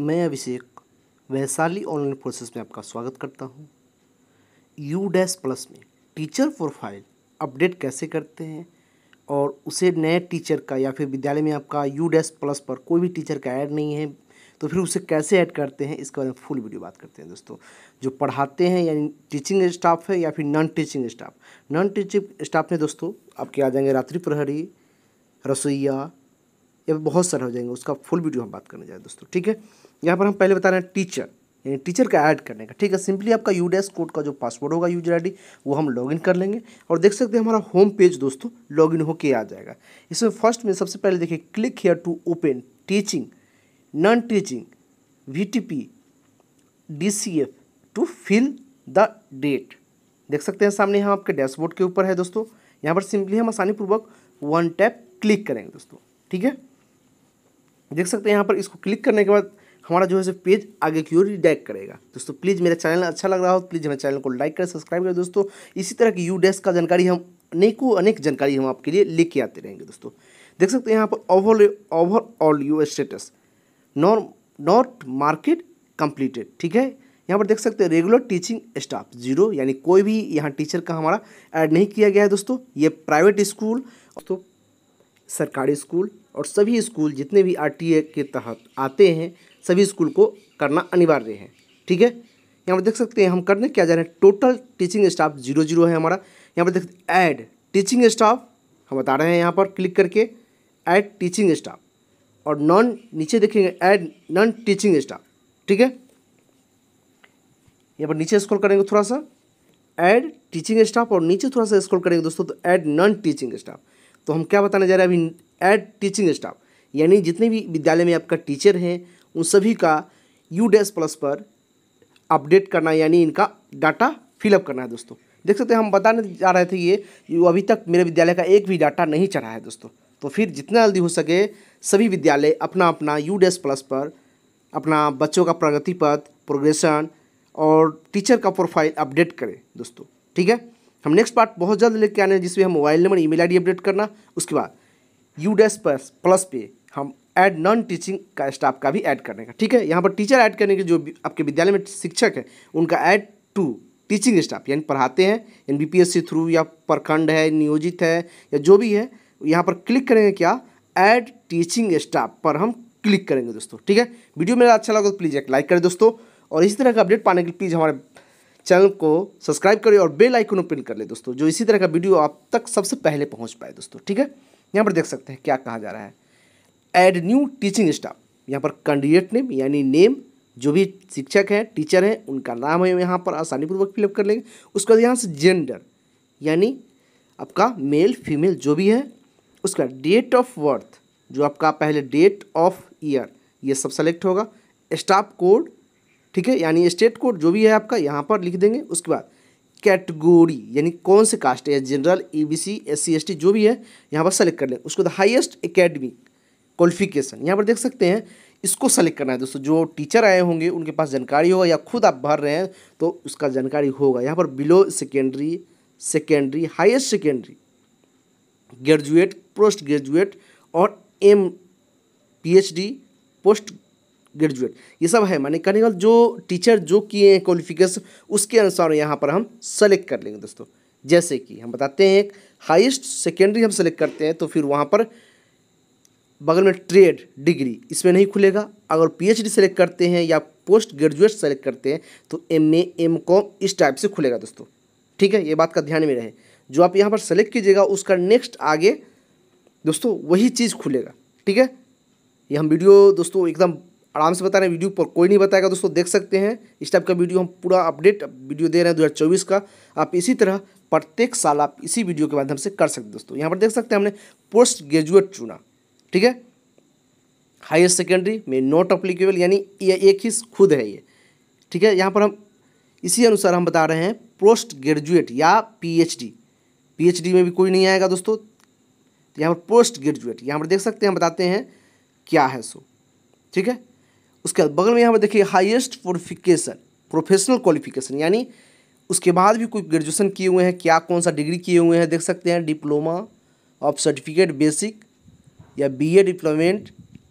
मैं अभिषेक Vaishali online process में आपका स्वागत करता हूँ यू डैश प्लस में टीचर प्रोफाइल अपडेट कैसे करते हैं और उसे नए टीचर का या फिर विद्यालय में आपका यू डैश प्लस पर कोई भी टीचर का ऐड नहीं है तो फिर उसे कैसे ऐड करते हैं इसके बारे में फुल वीडियो बात करते हैं दोस्तों जो पढ़ाते हैं यानी टीचिंग स्टाफ है या फिर non teaching staff non teaching staff में दोस्तों आपके आ जाएंगे रात्रि प्रहरी रसोईया या बहुत सारे हो जाएंगे उसका फुल वीडियो हम बात करने जाए दोस्तों ठीक है यहाँ पर हम पहले बता रहे हैं टीचर यानी टीचर का ऐड करने का ठीक है सिंपली आपका यू कोड का जो पासवर्ड होगा यूजर आई वो हम लॉग कर लेंगे और देख सकते हैं हमारा होम पेज दोस्तों लॉग इन होके आ जाएगा इसमें फर्स्ट में सबसे पहले देखिए click here to open teaching non teaching V T P D C F to fill the date देख सकते हैं सामने यहाँ आपके डैशबोर्ड के ऊपर है दोस्तों यहाँ पर सिंपली हम आसानीपूर्वक वन टैप क्लिक करेंगे दोस्तों ठीक है देख सकते हैं यहाँ पर इसको क्लिक करने के बाद हमारा जो है पेज आगे की ओर रिडायरेक्ट करेगा दोस्तों प्लीज़ मेरा चैनल अच्छा लग रहा हो प्लीज़ हमारे चैनल को लाइक करें सब्सक्राइब करें दोस्तों इसी तरह की यू डेस्क का जानकारी हम अनेकों अनेक जानकारी हम आपके लिए लेके आते रहेंगे दोस्तों देख सकते हैं यहाँ पर over overall U status nor not marked completed ठीक है यहाँ पर देख सकते हैं रेगुलर टीचिंग स्टाफ जीरो यानी कोई भी यहाँ टीचर का हमारा ऐड नहीं किया गया है दोस्तों ये प्राइवेट स्कूल दोस्तों सरकारी स्कूल और सभी स्कूल जितने भी आर के तहत आते हैं सभी स्कूल को करना अनिवार्य है ठीक है यहाँ पर देख सकते हैं हम करने क्या जा रहे हैं total teaching staff zero zero है हमारा यहाँ पर देख सकते ऐड टीचिंग स्टाफ हम बता रहे हैं यहाँ पर क्लिक करके ऐड टीचिंग स्टाफ और नॉन नीचे देखेंगे ऐड नॉन टीचिंग स्टाफ ठीक है यहाँ पर नीचे स्क्रॉल करेंगे थोड़ा सा ऐड टीचिंग स्टाफ और नीचे थोड़ा सा स्क्रॉल करेंगे दोस्तों तो ऐड नॉन टीचिंग स्टाफ तो हम क्या बताने जा रहे हैं अभी एड टीचिंग स्टाफ यानी जितने भी विद्यालय में आपका टीचर हैं उन सभी का यू डैस प्लस पर अपडेट करना यानी इनका डाटा फिलअप करना है दोस्तों देख सकते हैं हम बताने जा रहे थे ये अभी तक मेरे विद्यालय का एक भी डाटा नहीं चढ़ा है दोस्तों तो फिर जितना जल्दी हो सके सभी विद्यालय अपना अपना यू डैस प्लस पर अपना बच्चों का प्रगति पथ प्रोग्रेशन और टीचर का प्रोफाइल अपडेट करें दोस्तों ठीक है हम नेक्स्ट पार्ट बहुत जल्द लेके आने हैं जिसमें हम mobile number email ID update करना उसके बाद यू डैश प्लस प्लस पे हम ऐड नॉन टीचिंग का स्टाफ का भी ऐड करने का ठीक है यहाँ पर टीचर ऐड करने के जो आपके विद्यालय में शिक्षक है उनका ऐड टू टीचिंग स्टाफ यानी पढ़ाते हैं N B P S C through या प्रखंड है नियोजित है या जो भी है यहाँ पर क्लिक करेंगे क्या ऐड टीचिंग स्टाफ पर हम क्लिक करेंगे दोस्तों ठीक है वीडियो मेरा अच्छा लगा तो प्लीज़ एक लाइक करें दोस्तों और इसी तरह का अपडेट पाने के लिए प्लीज़ हमारे चैनल को सब्सक्राइब करें और बेल आइकन ओपन कर ले दोस्तों जो इसी तरह का वीडियो आप तक सबसे पहले पहुंच पाए दोस्तों ठीक है यहाँ पर देख सकते हैं क्या कहा जा रहा है एड न्यू टीचिंग स्टाफ यहाँ पर कैंडिडेट नेम यानी नेम जो भी शिक्षक हैं टीचर हैं उनका नाम है यहाँ पर आसानीपूर्वक फिलअप कर लेंगे उसके बाद यहाँ से जेंडर यानी आपका मेल फीमेल जो भी है उसका डेट ऑफ बर्थ जो आपका पहले डेट ऑफ ईयर ये सब सेलेक्ट होगा स्टाफ कोड ठीक है यानी स्टेट कोड जो भी है आपका यहाँ पर लिख देंगे उसके बाद कैटेगोरी यानी कौन से कास्ट है general E B C S C S T जो भी है यहाँ पर सेलेक्ट कर लें उसको हाइएस्ट अकेडमिक क्वालिफिकेशन यहाँ पर देख सकते हैं इसको सेलेक्ट करना है दोस्तों जो टीचर आए होंगे उनके पास जानकारी होगा या खुद आप भर रहे हैं तो उसका जानकारी होगा यहाँ पर below secondary secondary highest secondary graduate post graduate और एम डी पोस्ट ग्रेजुएट ये सब है माने कहने का जो टीचर जो किए हैं क्वालिफिकेशन उसके अनुसार यहाँ पर हम सेलेक्ट कर लेंगे दोस्तों जैसे कि हम बताते हैं एक हाइस्ट सेकेंडरी हम सेलेक्ट करते हैं तो फिर वहाँ पर बगल में ट्रेड डिग्री इसमें नहीं खुलेगा अगर पीएचडी सेलेक्ट करते हैं या पोस्ट ग्रेजुएट सेलेक्ट करते हैं तो एम ए एम कॉम इस टाइप से खुलेगा दोस्तों ठीक है ये बात का ध्यान में रहे जो आप यहाँ पर सेलेक्ट कीजिएगा उसका नेक्स्ट आगे दोस्तों वही चीज़ खुलेगा ठीक है ये हम वीडियो दोस्तों एकदम आराम से बता रहे हैं वीडियो पर कोई नहीं बताएगा दोस्तों देख सकते हैं इस टाइप का वीडियो हम पूरा अपडेट वीडियो दे रहे हैं 2024 का आप इसी तरह प्रत्येक साल आप इसी वीडियो के माध्यम से कर सकते हैं दोस्तों यहाँ पर देख सकते हैं हमने पोस्ट ग्रेजुएट चुना ठीक है हायर सेकेंडरी में नॉट अप्लीकेबल यानी ये एक ही खुद है ये ठीक है यहाँ पर हम इसी अनुसार हम बता रहे हैं पोस्ट ग्रेजुएट या पीएचडी पीएचडी में भी कोई नहीं आएगा दोस्तों यहाँ पर पोस्ट ग्रेजुएट यहाँ पर देख सकते हैं हम बताते हैं क्या है सो ठीक है उसके बाद बगल में यहाँ पर देखिए हाईएस्ट क्वालिफिकेशन प्रोफेशनल क्वालिफिकेशन यानी उसके बाद भी कोई ग्रेजुएशन किए हुए हैं क्या कौन सा डिग्री किए हुए हैं देख सकते हैं डिप्लोमा ऑफ सर्टिफिकेट बेसिक या B Ed diploma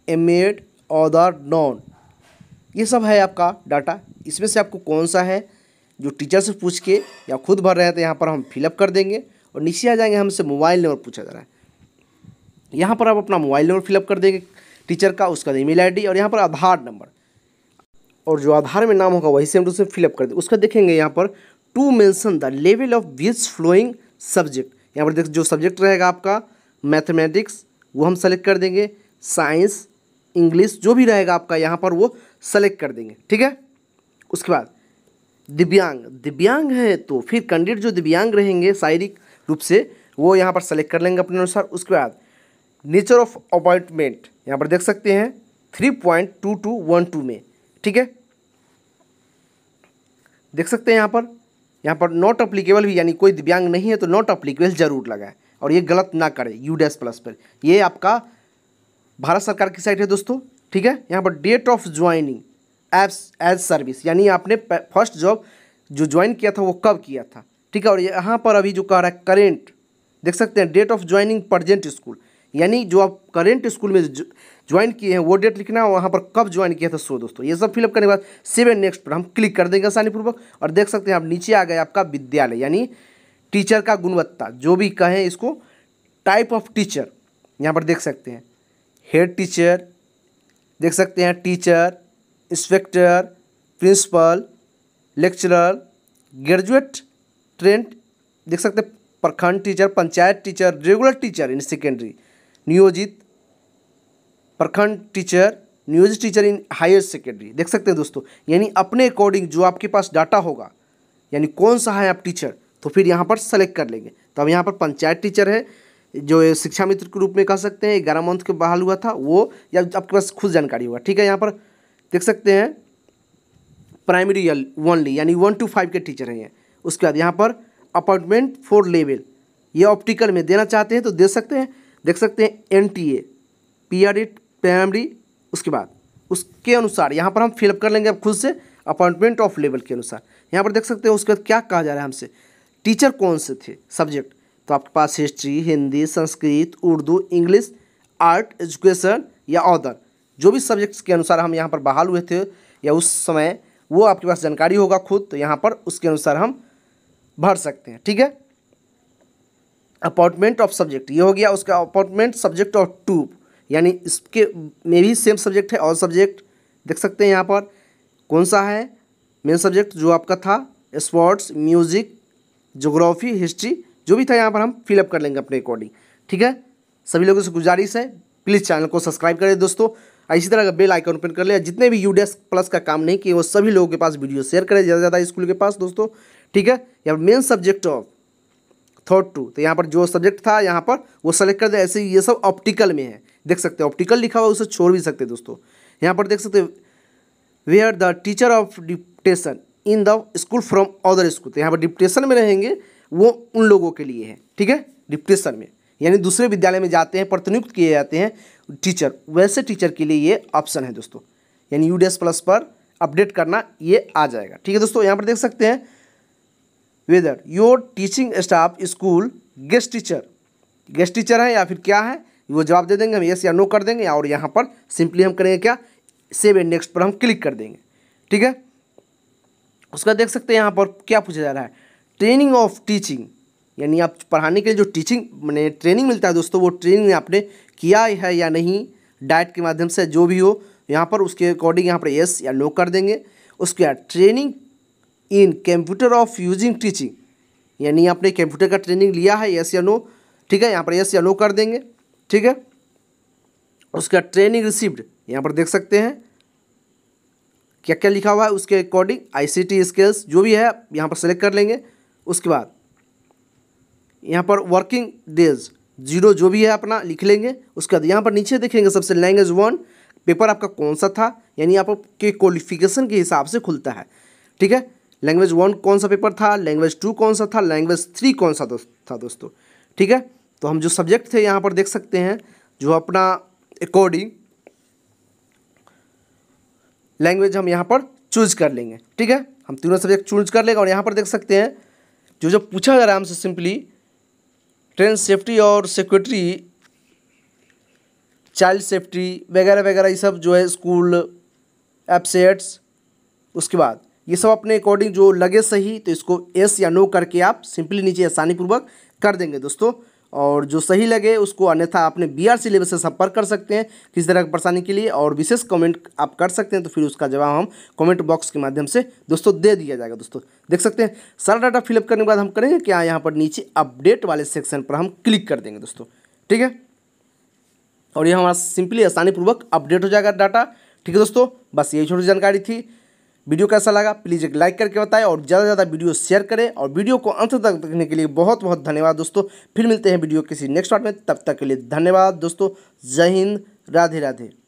M Ed और नॉन ये सब है आपका डाटा इसमें से आपको कौन सा है जो टीचर से पूछ के या खुद भर रहे हैं तो यहाँ पर हम फिलअप कर देंगे और नीचे आ जाएंगे हमसे मोबाइल नंबर पूछा जा रहा है यहाँ पर आप अपना मोबाइल नंबर फिलअप कर देंगे टीचर का उसका ईमेल आईडी और यहाँ पर आधार नंबर और जो आधार में नाम होगा वही सेम टू सेम फिलअप कर दें उसका देखेंगे यहाँ पर to mention the level of which following subject यहाँ पर देख जो सब्जेक्ट रहेगा आपका मैथमेटिक्स वो हम सेलेक्ट कर देंगे साइंस इंग्लिश जो भी रहेगा आपका यहाँ पर वो सेलेक्ट कर देंगे ठीक है उसके बाद दिव्यांग दिव्यांग है तो फिर कैंडिडेट जो दिव्यांग रहेंगे शारीरिक रूप से वो यहाँ पर सेलेक्ट कर लेंगे अपने अनुसार उसके बाद नेचर ऑफ अपॉइंटमेंट यहाँ पर देख सकते हैं three point two two one two में ठीक है देख सकते हैं यहाँ पर यहाँ पर नॉट अप्लीकेबल भी यानी कोई दिव्यांग नहीं है तो नॉट अप्लीकेबल जरूर लगाए और ये गलत ना करें यू डैश प्लस पर ये आपका भारत सरकार की साइट है दोस्तों ठीक है यहाँ पर डेट ऑफ ज्वाइनिंग एप्स एज सर्विस यानी आपने फर्स्ट जॉब जो ज्वाइन किया था वो कब किया था ठीक है और यहाँ पर अभी जो कह रहा है करेंट देख सकते हैं date of joining present school यानी जो आप करेंट स्कूल में ज्वाइन किए हैं वो डेट लिखना है वहाँ पर कब ज्वाइन किया था सो दोस्तों ये सब फिलअप करने के बाद सेवन नेक्स्ट पर हम क्लिक कर देंगे आसानीपूर्वक और देख सकते हैं आप नीचे आ गए आपका विद्यालय यानी टीचर का गुणवत्ता जो भी कहें इसको टाइप ऑफ टीचर यहाँ पर देख सकते हैं हेड टीचर देख सकते हैं teacher inspector principal lecturer graduate trained देख सकते हैं प्रखंड teacher panchayat teacher regular teacher in secondary नियोजित प्रखंड टीचर नियोजित टीचर इन हायर सेकेंडरी देख सकते हैं दोस्तों यानी अपने अकॉर्डिंग जो आपके पास डाटा होगा यानी कौन सा है आप टीचर तो फिर यहाँ पर सेलेक्ट कर लेंगे तो अब यहाँ पर पंचायत टीचर है जो शिक्षा मित्र के रूप में कह सकते हैं ग्यारह मंथ के बहाल हुआ था वो या आपके पास खुद जानकारी होगा ठीक है यहाँ पर देख सकते हैं प्राइमरी ओनली यानी वन टू फाइव के टीचर हैं ये उसके बाद यहाँ पर अपॉइंटमेंट फॉर लेवल ये ऑप्टिकल में देना चाहते हैं तो दे सकते हैं देख सकते हैं N T A PRD primary उसके बाद उसके अनुसार यहाँ पर हम फिलअप कर लेंगे अब खुद से अपॉइंटमेंट ऑफ लेवल के अनुसार यहाँ पर देख सकते हैं उसके बाद क्या कहा जा रहा है हमसे टीचर कौन से थे सब्जेक्ट तो आपके पास history Hindi Sanskrit Urdu English art education या अदर जो भी सब्जेक्ट्स के अनुसार हम यहाँ पर बहाल हुए थे या उस समय वो आपके पास जानकारी होगा खुद तो यहाँ पर उसके अनुसार हम भर सकते हैं ठीक है अपॉइंटमेंट ऑफ सब्जेक्ट ये हो गया उसका अपॉइंटमेंट सब्जेक्ट ऑफ टू यानी इसके में भी सेम सब्जेक्ट है और सब्जेक्ट देख सकते हैं यहाँ पर कौन सा है मेन सब्जेक्ट जो आपका था स्पोर्ट्स म्यूजिक जोग्राफी हिस्ट्री जो भी था यहाँ पर हम फिलअप कर लेंगे अपने अकॉर्डिंग ठीक है सभी लोगों से गुजारिश है प्लीज़ चैनल को सब्सक्राइब करें दोस्तों इसी तरह का बेल आइकन ओपन कर ले जितने भी यू प्लस का काम नहीं किए वो सभी लोगों के पास वीडियो शेयर करें ज़्यादा ज़्यादा स्कूल के पास दोस्तों ठीक है या main subject of third two तो यहाँ पर जो सब्जेक्ट था यहाँ पर वो सेलेक्ट कर दिया ऐसे ये सब ऑप्टिकल में है देख सकते हो ऑप्टिकल लिखा हुआ उसे छोड़ भी सकते दोस्तों यहाँ पर देख सकते वे are the teacher of deputation in the school from other school तो यहाँ पर डिप्टेशन में रहेंगे वो उन लोगों के लिए है ठीक है डिप्टेशन में यानी दूसरे विद्यालय में जाते हैं प्रतिनियुक्त किए जाते हैं टीचर वैसे टीचर के लिए ये ऑप्शन है दोस्तों यानी यू प्लस पर अपडेट करना ये आ जाएगा ठीक है दोस्तों यहाँ पर देख सकते हैं whether your teaching staff school guest teacher guest teacher है या फिर क्या है वो जवाब दे देंगे हम यस या नो कर देंगे और यहाँ पर सिंपली हम करेंगे क्या सेव एंड नेक्स्ट पर हम क्लिक कर देंगे ठीक है उसका देख सकते हैं यहाँ पर क्या पूछा जा रहा है ट्रेनिंग ऑफ टीचिंग यानी आप पढ़ाने के लिए जो टीचिंग मैंने ट्रेनिंग मिलता है दोस्तों वो ट्रेनिंग आपने किया है या नहीं डाइट के माध्यम से जो भी हो यहाँ पर उसके अकॉर्डिंग यहाँ पर येस या नो कर देंगे उसके बाद training in computer of using teaching यानी आपने कंप्यूटर का ट्रेनिंग लिया है यस या नो ठीक है यहाँ पर यस या नो कर देंगे ठीक है उसका ट्रेनिंग रिसीव्ड यहाँ पर देख सकते हैं क्या क्या लिखा हुआ है उसके अकॉर्डिंग आईसीटी स्किल्स जो भी है यहाँ पर सेलेक्ट कर लेंगे उसके बाद यहाँ पर वर्किंग डेज जीरो जो भी है अपना लिख लेंगे उसके बाद यहाँ पर नीचे देखेंगे सबसे लैंग्वेज वन पेपर आपका कौन सा था यानी आपके क्वालिफिकेशन के हिसाब से खुलता है ठीक है लैंग्वेज वन कौन सा पेपर था लैंग्वेज टू कौन सा था लैंग्वेज थ्री कौन सा था दोस्तों ठीक है तो हम जो सब्जेक्ट थे यहाँ पर देख सकते हैं जो अपना अकॉर्डिंग लैंग्वेज हम यहाँ पर चूज कर लेंगे ठीक है हम तीनों सब्जेक्ट चूज कर लेंगे और यहाँ पर देख सकते हैं जो जो पूछा जा रहा है हमसे सिंपली ट्रेन सेफ्टी और सिक्योरिटी चाइल्ड सेफ्टी वगैरह वगैरह ये सब जो है स्कूल एपसेट्स उसके बाद ये सब अपने अकॉर्डिंग जो लगे सही तो इसको एस या नो करके आप सिंपली नीचे आसानीपूर्वक कर देंगे दोस्तों और जो सही लगे उसको अन्यथा अपने बी आर सिलेबस से संपर्क कर सकते हैं किसी तरह की परेशानी के लिए और विशेष कमेंट आप कर सकते हैं तो फिर उसका जवाब हम कमेंट बॉक्स के माध्यम से दोस्तों दे दिया जाएगा दोस्तों देख सकते हैं सारा डाटा फिलअप करने के बाद हम करेंगे क्या यहाँ पर नीचे अपडेट वाले सेक्शन पर हम क्लिक कर देंगे दोस्तों ठीक है और यह हमारा सिंपली आसानीपूर्वक अपडेट हो जाएगा डाटा ठीक है दोस्तों बस यही छोटी जानकारी थी वीडियो कैसा लगा प्लीज़ एक लाइक करके बताएं और ज़्यादा से ज़्यादा वीडियो शेयर करें और वीडियो को अंत तक देखने के लिए बहुत बहुत धन्यवाद दोस्तों फिर मिलते हैं वीडियो किसी नेक्स्ट पार्ट में तब तक के लिए धन्यवाद दोस्तों जय हिंद राधे राधे